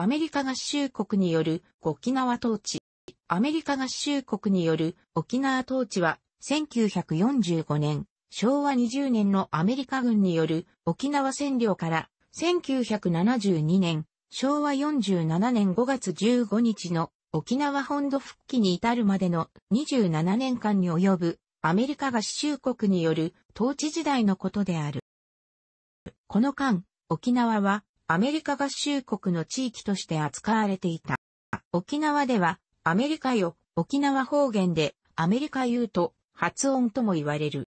アメリカ合衆国による沖縄統治。アメリカ合衆国による沖縄統治は1945年、昭和20年のアメリカ軍による沖縄占領から1972年、昭和47年5月15日の沖縄本土復帰に至るまでの27年間に及ぶアメリカ合衆国による統治時代のことである。この間、沖縄はアメリカ合衆国の地域として扱われていた。沖縄では、アメリカよ、沖縄方言で、アメリカ言うと、発音とも言われる。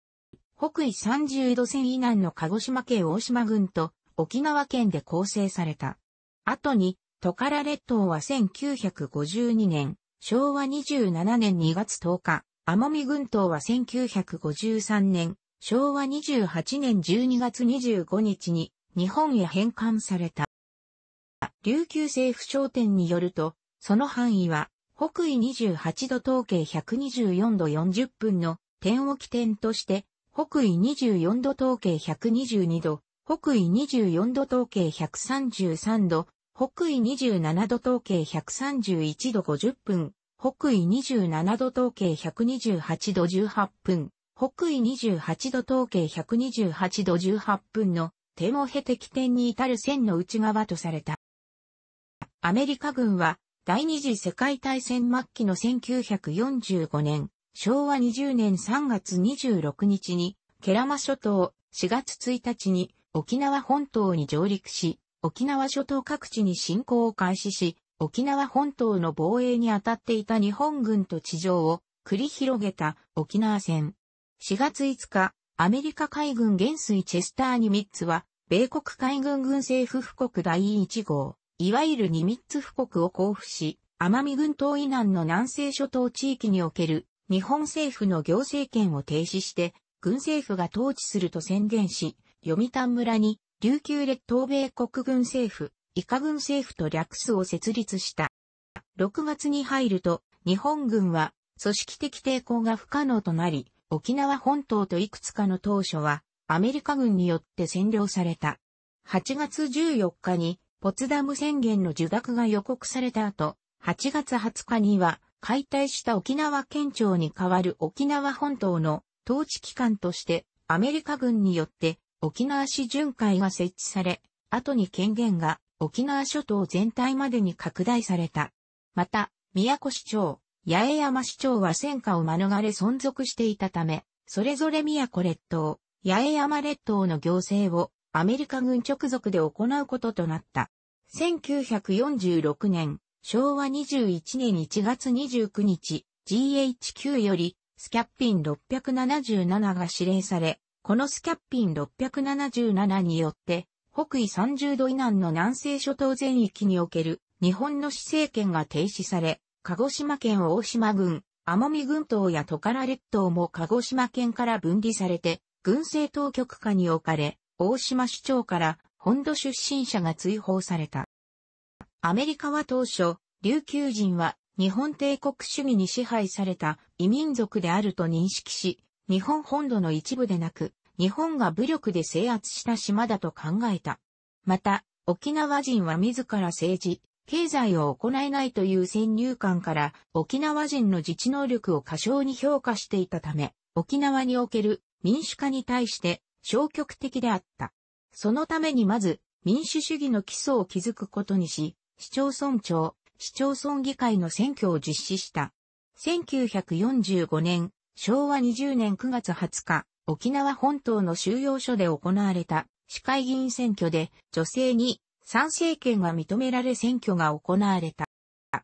北緯30度線以南の鹿児島県大島郡と沖縄県で構成された。後に、トカラ列島は1952年、昭和27年2月10日、奄美群島は1953年、昭和28年12月25日に日本へ返還された。琉球政府商店によると、その範囲は、北緯28度統計124度40分の点を起点として、北緯24度統計122度、北緯24度統計133度、北緯27度統計131度50分、北緯27度統計128度18分、北緯28度統計128度18分の天を経て起点に至る線の内側とされた。アメリカ軍は第二次世界大戦末期の1945年、昭和20年3月26日に、ケラマ諸島4月1日に沖縄本島に上陸し、沖縄諸島各地に侵攻を開始し、沖縄本島の防衛に当たっていた日本軍と地上を繰り広げた沖縄戦。4月5日、アメリカ海軍元帥チェスター・ニミッツは、米国海軍軍政府布告第1号、いわゆるニミッツ布告を交付し、奄美群島以南の南西諸島地域における日本政府の行政権を停止して、軍政府が統治すると宣言し、読谷村に琉球列島米国軍政府、イカ軍政府と略数を設立した。6月に入ると、日本軍は組織的抵抗が不可能となり、沖縄本島といくつかの当初は、アメリカ軍によって占領された。8月14日に、ポツダム宣言の受諾が予告された後、8月20日には、解体した沖縄県庁に代わる沖縄本島の統治機関として、アメリカ軍によって沖縄市巡回が設置され、後に権限が沖縄諸島全体までに拡大された。また、宮古市長、八重山市長は戦火を免れ存続していたため、それぞれ宮古列島、八重山列島の行政をアメリカ軍直属で行うこととなった。1946年、昭和21年1月29日、GHQ よりスキャッピン677が指令され、このスキャッピン677によって、北緯30度以南の南西諸島全域における日本の施政権が停止され、鹿児島県大島郡、奄美群島やトカラ列島も鹿児島県から分離されて、軍政当局下に置かれ、大島首長から本土出身者が追放された。アメリカは当初、琉球人は日本帝国主義に支配された異民族であると認識し、日本本土の一部でなく、日本が武力で制圧した島だと考えた。また、沖縄人は自ら政治、経済を行えないという先入観から沖縄人の自治能力を過小に評価していたため、沖縄における民主化に対して消極的であった。そのためにまず民主主義の基礎を築くことにし、市町村長、市町村議会の選挙を実施した。1945年、昭和20年9月20日、沖縄本島の収容所で行われた市会議員選挙で女性に参政権が認められ選挙が行われた。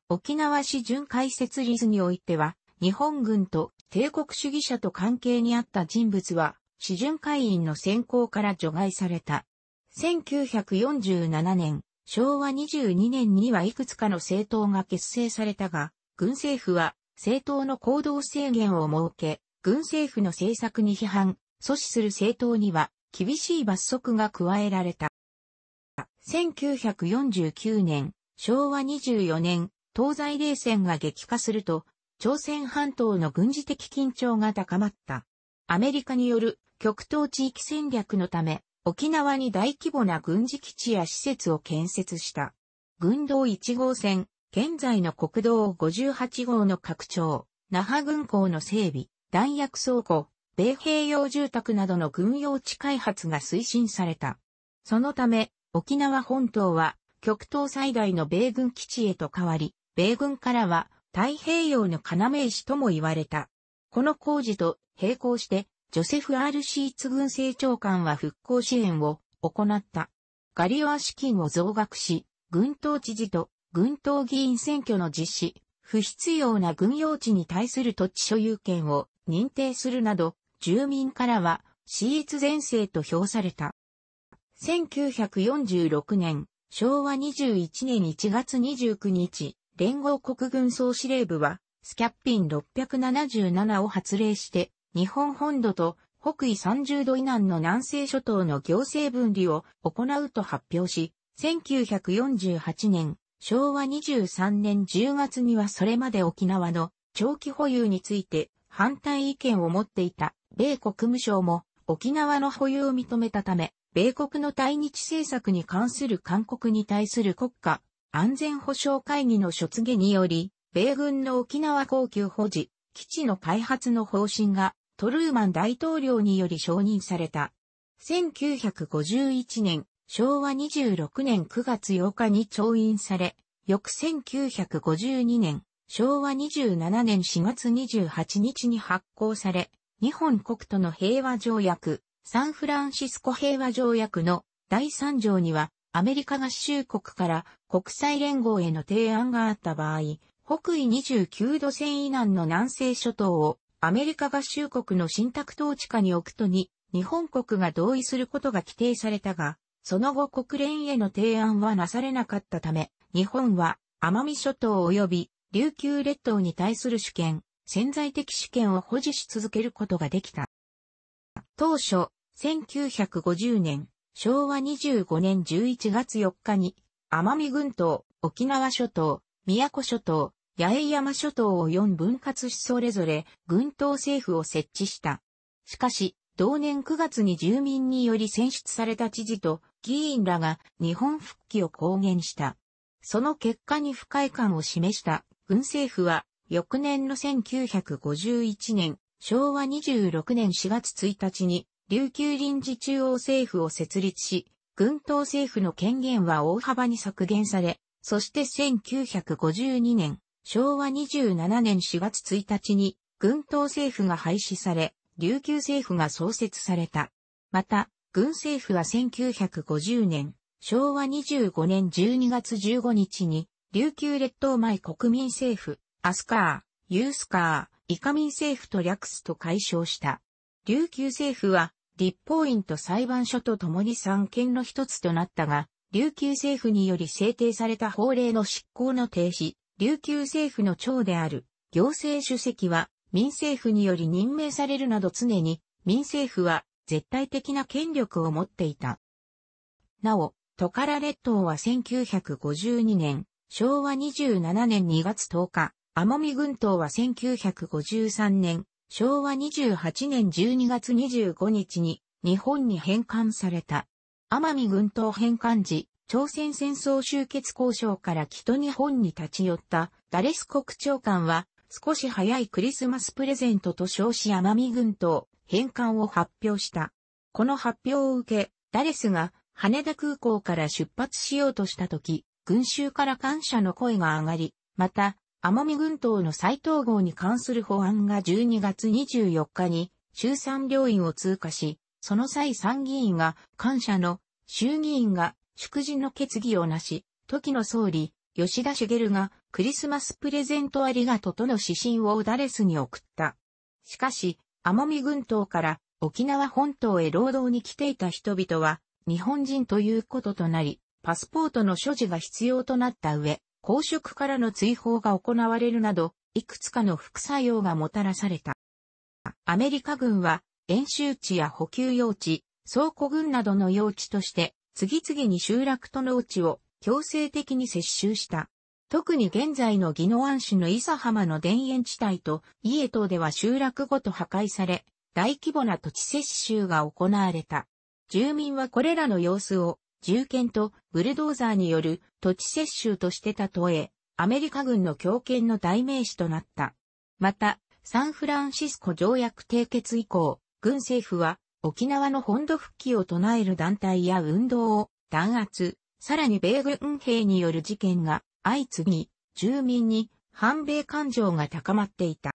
沖縄市準解設率においては、日本軍と帝国主義者と関係にあった人物は、市準会員の選考から除外された。1947年、昭和22年にはいくつかの政党が結成されたが、軍政府は政党の行動制限を設け、軍政府の政策に批判、阻止する政党には厳しい罰則が加えられた。1949年、昭和24年、東西冷戦が激化すると、朝鮮半島の軍事的緊張が高まった。アメリカによる極東地域戦略のため、沖縄に大規模な軍事基地や施設を建設した。軍道1号線、現在の国道58号の拡張、那覇軍港の整備、弾薬倉庫、米兵用住宅などの軍用地開発が推進された。そのため、沖縄本島は極東最大の米軍基地へと変わり、米軍からは太平洋の要石とも言われた。この工事と並行して、ジョセフ・ R・ シーツ軍政長官は復興支援を行った。ガリオア資金を増額し、軍党知事と軍党議員選挙の実施、不必要な軍用地に対する土地所有権を認定するなど、住民からは、シーツ前世と評された。1946年、昭和21年1月29日、連合国軍総司令部は、スキャッピン677を発令して、日本本土と北緯30度以南の南西諸島の行政分離を行うと発表し、1948年、昭和23年10月にはそれまで沖縄の長期保有について反対意見を持っていた米国務省も沖縄の保有を認めたため、米国の対日政策に関する韓国に対する国家安全保障会議の卒議により、米軍の沖縄高級保持、基地の開発の方針がトルーマン大統領により承認された。1951年、昭和26年9月8日に調印され、翌1952年、昭和27年4月28日に発行され、日本国との平和条約、サンフランシスコ平和条約の第3条には、アメリカ合衆国から国際連合への提案があった場合、北緯29度線以南の南西諸島をアメリカ合衆国の信託統治下に置くとに、日本国が同意することが規定されたが、その後国連への提案はなされなかったため、日本は奄美諸島及び琉球列島に対する主権、潜在的主権を保持し続けることができた。当初、1950年、昭和25年11月4日に、奄美群島、沖縄諸島、宮古諸島、八重山諸島を4分割しそれぞれ、群島政府を設置した。しかし、同年9月に住民により選出された知事と議員らが日本復帰を公言した。その結果に不快感を示した軍政府は、翌年の1951年、昭和26年4月1日に琉球臨時中央政府を設立し、軍統政府の権限は大幅に削減され、そして1952年、昭和27年4月1日に、軍統政府が廃止され、琉球政府が創設された。また、軍政府は1950年、昭和25年12月15日に、琉球列島前国民政府、アスカー、ユースカー、イカミン政府と略すと解消した。琉球政府は立法院と裁判所と共に三権の一つとなったが、琉球政府により制定された法令の執行の停止、琉球政府の長である行政主席は民政府により任命されるなど常に民政府は絶対的な権力を持っていた。なお、トカラ列島は1952年、昭和27年2月10日、奄美群島は1953年昭和28年12月25日に日本に返還された。奄美群島返還時、朝鮮戦争終結交渉から北日本に立ち寄ったダレス国長官は少し早いクリスマスプレゼントと称し奄美群島返還を発表した。この発表を受け、ダレスが羽田空港から出発しようとした時、群衆から感謝の声が上がり、また奄美群島の再統合に関する法案が12月24日に衆参両院を通過し、その際参議院が感謝の衆議院が祝辞の決議をなし、時の総理、吉田茂がクリスマスプレゼントありがととの指針をダレスに送った。しかし、奄美群島から沖縄本島へ労働に来ていた人々は日本人ということとなり、パスポートの所持が必要となった上、公職からの追放が行われるなど、いくつかの副作用がもたらされた。アメリカ軍は、演習地や補給用地、倉庫軍などの用地として、次々に集落と農地を強制的に接収した。特に現在の宜野湾市の伊佐浜の田園地帯と伊江島では集落ごと破壊され、大規模な土地接収が行われた。住民はこれらの様子を銃剣とブルドーザーによる土地接収として例え、アメリカ軍の強権の代名詞となった。また、サンフランシスコ条約締結以降、軍政府は沖縄の本土復帰を唱える団体や運動を弾圧、さらに米軍兵による事件が相次ぎ、住民に反米感情が高まっていた。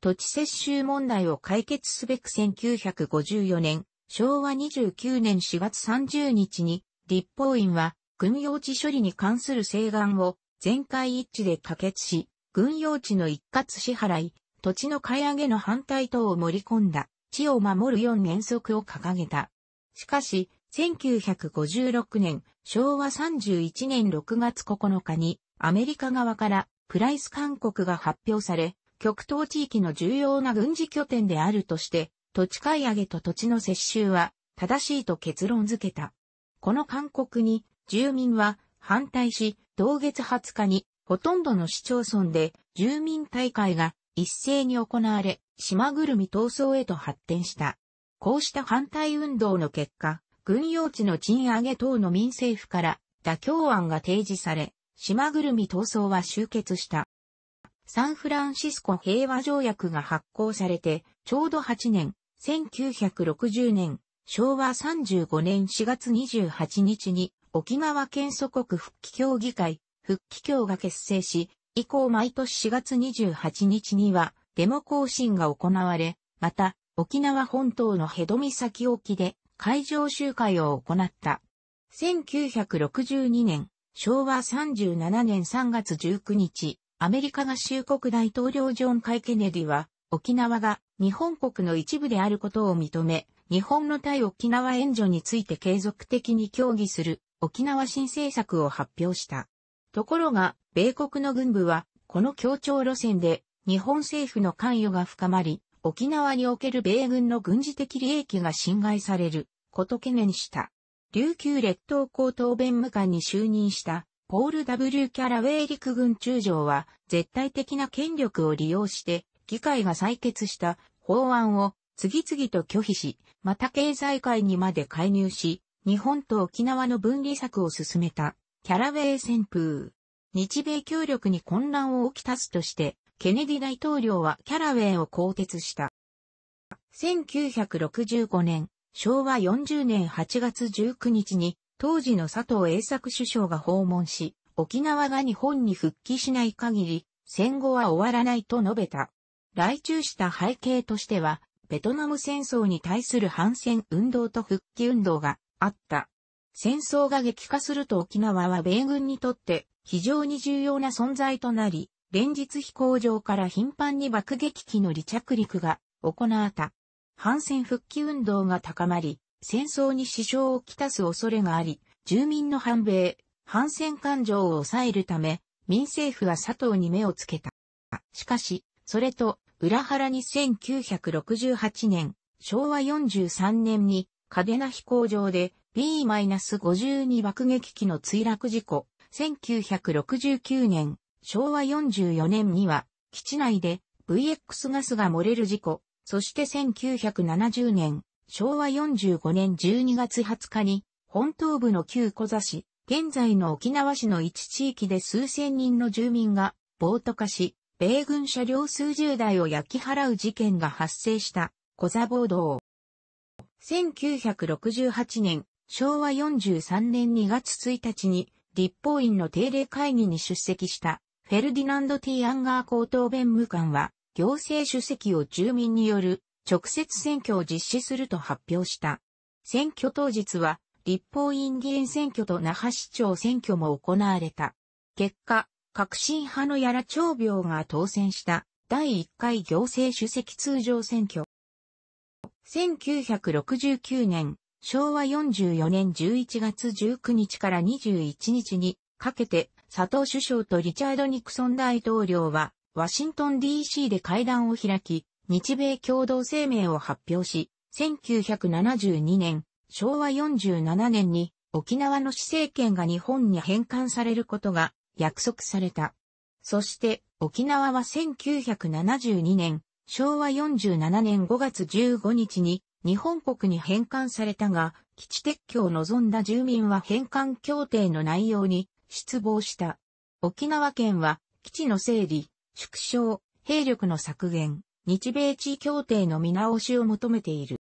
土地接収問題を解決すべく1954年、昭和29年4月30日に立法院は、軍用地処理に関する請願を全会一致で可決し、軍用地の一括支払い、土地の買い上げの反対等を盛り込んだ、地を守る4原則を掲げた。しかし、1956年、昭和31年6月9日に、アメリカ側からプライス勧告が発表され、極東地域の重要な軍事拠点であるとして、土地買い上げと土地の接収は正しいと結論付けた。この勧告に住民は反対し、同月20日にほとんどの市町村で住民大会が一斉に行われ、島ぐるみ闘争へと発展した。こうした反対運動の結果、軍用地の賃上げ等の民政府から妥協案が提示され、島ぐるみ闘争は終結した。サンフランシスコ平和条約が発行されて、ちょうど8年、1960年、昭和35年4月28日に沖縄県祖国復帰協議会、復帰協が結成し、以降毎年4月28日にはデモ行進が行われ、また沖縄本島のヘド岬沖で会場集会を行った。1962年、昭和37年3月19日、アメリカ合衆国大統領ジョン・カイ・ケネディは、沖縄が日本国の一部であることを認め、日本の対沖縄援助について継続的に協議する沖縄新政策を発表した。ところが、米国の軍部は、この協調路線で、日本政府の関与が深まり、沖縄における米軍の軍事的利益が侵害される、こと懸念した。琉球列島高等弁務官に就任した、ポール W. キャラウェイ陸軍中将は、絶対的な権力を利用して、議会が採決した法案を次々と拒否し、また経済界にまで介入し、日本と沖縄の分離策を進めた、キャラウェイ旋風。日米協力に混乱を起きたすとして、ケネディ大統領はキャラウェイを更迭した。1965年、昭和40年8月19日に、当時の佐藤栄作首相が訪問し、沖縄が日本に復帰しない限り、戦後は終わらないと述べた。来中した背景としては、ベトナム戦争に対する反戦運動と復帰運動があった。戦争が激化すると沖縄は米軍にとって非常に重要な存在となり、連日飛行場から頻繁に爆撃機の離着陸が行われた。反戦復帰運動が高まり、戦争に支障をきたす恐れがあり、住民の反米、反戦感情を抑えるため、民政府は佐藤に目をつけた。しかし、それと裏腹に1968年、昭和43年に、嘉手納飛行場で B-52 爆撃機の墜落事故、1969年、昭和44年には、基地内で VX ガスが漏れる事故、そして1970年、昭和45年12月20日に、本東部の旧小座市、現在の沖縄市の一地域で数千人の住民が、暴徒化し、米軍車両数十台を焼き払う事件が発生した小座暴動。1968年、昭和43年2月1日に立法院の定例会議に出席したフェルディナンド・ィアンガー高等弁務官は行政主席を住民による直接選挙を実施すると発表した。選挙当日は立法院議員選挙と那覇市長選挙も行われた。結果、革新派のやら長病が当選した第1回行政主席通常選挙。1969年、昭和44年11月19日から21日にかけて佐藤首相とリチャード・ニクソン大統領はワシントン DC で会談を開き、日米共同声明を発表し、1972年、昭和47年に沖縄の市政権が日本に返還されることが約束された。そして、沖縄は1972年、昭和47年5月15日に日本国に返還されたが、基地撤去を望んだ住民は返還協定の内容に失望した。沖縄県は基地の整理、縮小、兵力の削減、日米地位協定の見直しを求めている。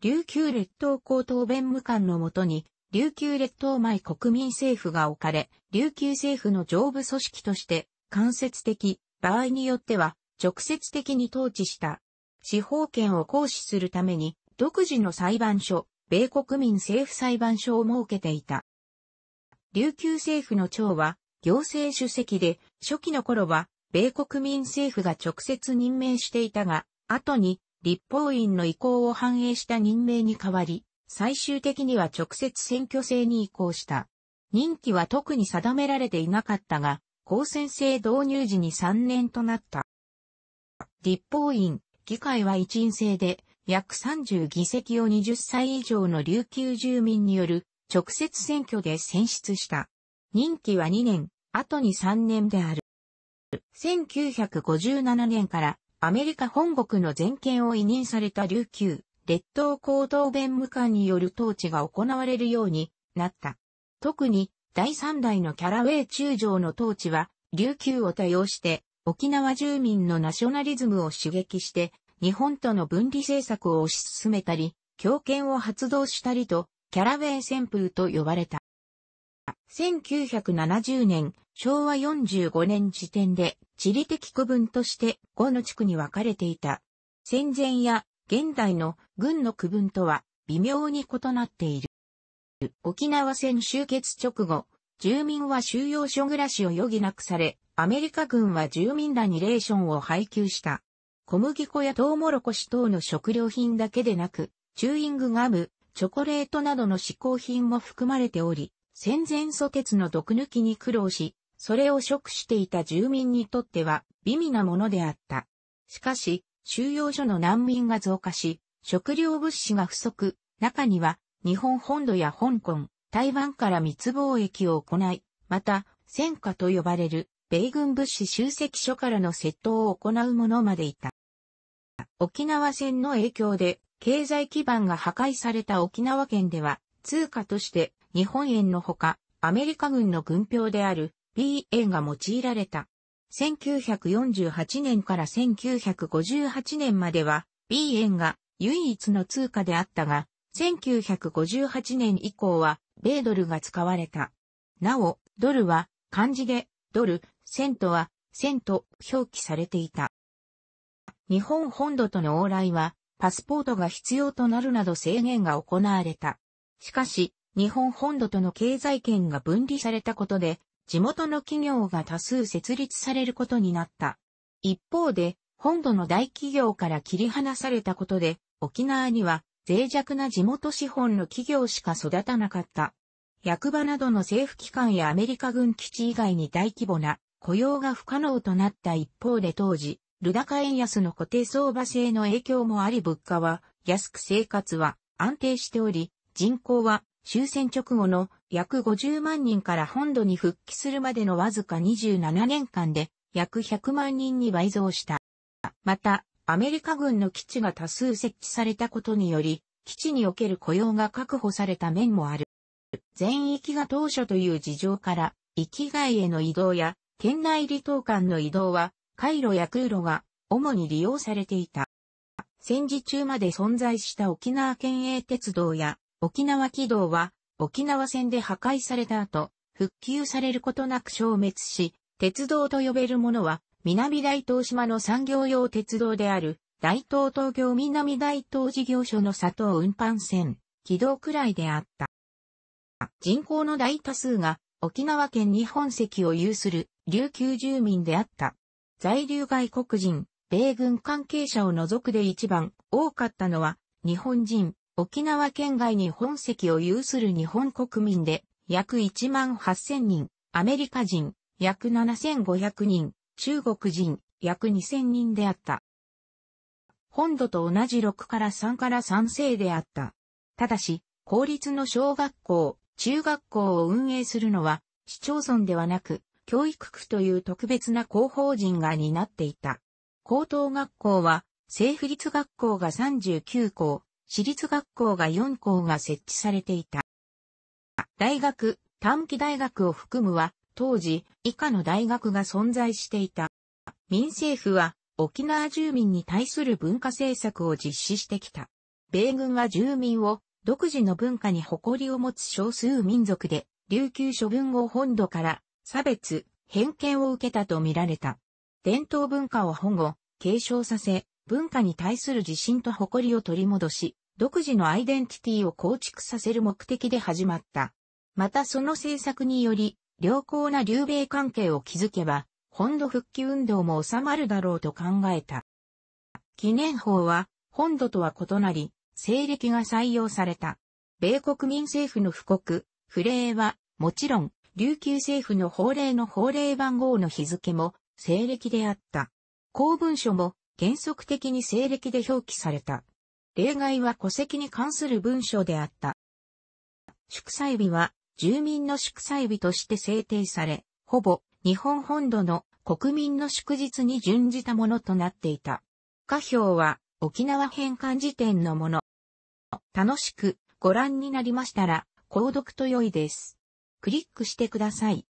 琉球列島高等弁務官のもとに琉球列島前国民政府が置かれ、琉球政府の上部組織として、間接的、場合によっては、直接的に統治した。司法権を行使するために、独自の裁判所、米国民政府裁判所を設けていた。琉球政府の長は、行政主席で、初期の頃は、米国民政府が直接任命していたが、後に、立法院の意向を反映した任命に代わり、最終的には直接選挙制に移行した。任期は特に定められていなかったが、公選制導入時に3年となった。立法院、議会は一員制で、約30議席を20歳以上の琉球住民による直接選挙で選出した。任期は2年、後に3年である。1957年からアメリカ本国の全権を委任された琉球。列島行動弁務官による統治が行われるようになった。特に、第三代のキャラウェイ中将の統治は、琉球を多用して、沖縄住民のナショナリズムを刺激して、日本との分離政策を推し進めたり、強権を発動したりと、キャラウェイ旋風と呼ばれた。1970年、昭和45年時点で地理的区分として5の地区に分かれていた。戦前や現代の軍の区分とは微妙に異なっている。沖縄戦終結直後、住民は収容所暮らしを余儀なくされ、アメリカ軍は住民らにレーションを配給した。小麦粉やトウモロコシ等の食料品だけでなく、チューイングガム、チョコレートなどの嗜好品も含まれており、戦前蘇鉄の毒抜きに苦労し、それを食していた住民にとっては、微味なものであった。しかし、収容所の難民が増加し、食料物資が不足、中には日本本土や香港、台湾から密貿易を行い、また、戦火と呼ばれる米軍物資集積所からの窃盗を行う者までいた。沖縄戦の影響で経済基盤が破壊された沖縄県では、通貨として日本円のほか、アメリカ軍の軍票である B a が用いられた。1948年から1958年までは B 円が唯一の通貨であったが、1958年以降は米ドルが使われた。なお、ドルは漢字でドル、セントはセント表記されていた。日本本土との往来はパスポートが必要となるなど制限が行われた。しかし、日本本土との経済圏が分離されたことで、地元の企業が多数設立されることになった。一方で、本土の大企業から切り離されたことで、沖縄には脆弱な地元資本の企業しか育たなかった。役場などの政府機関やアメリカ軍基地以外に大規模な雇用が不可能となった一方で当時、ルダカ円安の固定相場制の影響もあり物価は安く生活は安定しており、人口は終戦直後の約50万人から本土に復帰するまでのわずか27年間で約100万人に倍増した。また、アメリカ軍の基地が多数設置されたことにより、基地における雇用が確保された面もある。全域が当初という事情から、域外への移動や、県内離島間の移動は、回路や空路が主に利用されていた。戦時中まで存在した沖縄県営鉄道や沖縄軌道は沖縄戦で破壊された後、復旧されることなく消滅し、鉄道と呼べるものは南大東島の産業用鉄道である大東東京南大東事業所の佐藤運搬線、軌道くらいであった。人口の大多数が沖縄県日本籍を有する琉球住民であった。在留外国人、米軍関係者を除くで一番多かったのは日本人、沖縄県外に本籍を有する日本国民で、約1万8000人、アメリカ人、約7500人、中国人、約2000人であった。本土と同じ6から3から3世であった。ただし、公立の小学校、中学校を運営するのは、市町村ではなく、教育区という特別な広報人が担っていた。高等学校は、政府立学校が39校、私立学校が4校が設置されていた。大学、短期大学を含むは、当時、以下の大学が存在していた。民政府は、沖縄住民に対する文化政策を実施してきた。米軍は住民を、独自の文化に誇りを持つ少数民族で、琉球諸文後本土から、差別、偏見を受けたと見られた。伝統文化を保護、継承させ、文化に対する自信と誇りを取り戻し、独自のアイデンティティを構築させる目的で始まった。またその政策により、良好な留米関係を築けば、本土復帰運動も収まるだろうと考えた。記念法は、本土とは異なり、西暦が採用された。米国民政府の布告、不令は、もちろん、琉球政府の法令の法令番号の日付も、西暦であった。公文書も、原則的に西暦で表記された。例外は戸籍に関する文章であった。祝祭日は住民の祝祭日として制定され、ほぼ日本本土の国民の祝日に準じたものとなっていた。歌表は沖縄返還時点のもの。楽しくご覧になりましたら、購読と良いです。クリックしてください。